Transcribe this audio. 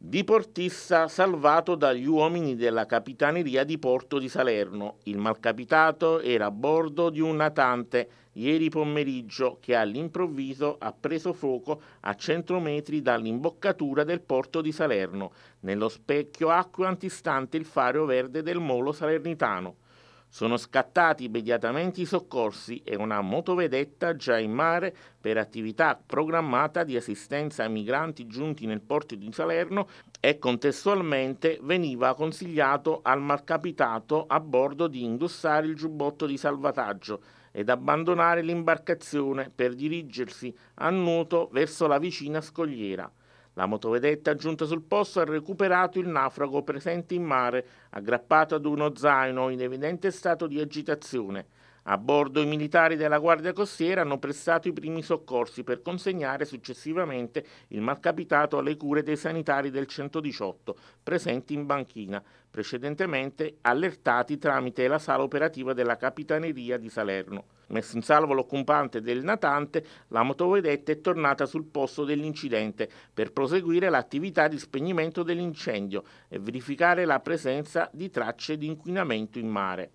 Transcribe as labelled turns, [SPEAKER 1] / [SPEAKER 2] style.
[SPEAKER 1] di Portissa salvato dagli uomini della capitaneria di Porto di Salerno. Il malcapitato era a bordo di un natante ieri pomeriggio che all'improvviso ha preso fuoco a 100 metri dall'imboccatura del porto di Salerno, nello specchio acqua antistante il faro verde del molo salernitano. Sono scattati immediatamente i soccorsi e una motovedetta già in mare per attività programmata di assistenza ai migranti giunti nel porto di Salerno e contestualmente veniva consigliato al malcapitato a bordo di indossare il giubbotto di salvataggio ed abbandonare l'imbarcazione per dirigersi a nuoto verso la vicina scogliera. La motovedetta giunta sul posto ha recuperato il naufrago presente in mare, aggrappato ad uno zaino in evidente stato di agitazione. A bordo i militari della Guardia Costiera hanno prestato i primi soccorsi per consegnare successivamente il malcapitato alle cure dei sanitari del 118 presenti in banchina, precedentemente allertati tramite la sala operativa della Capitaneria di Salerno. Messo in salvo l'occupante del natante, la motovedetta è tornata sul posto dell'incidente per proseguire l'attività di spegnimento dell'incendio e verificare la presenza di tracce di inquinamento in mare.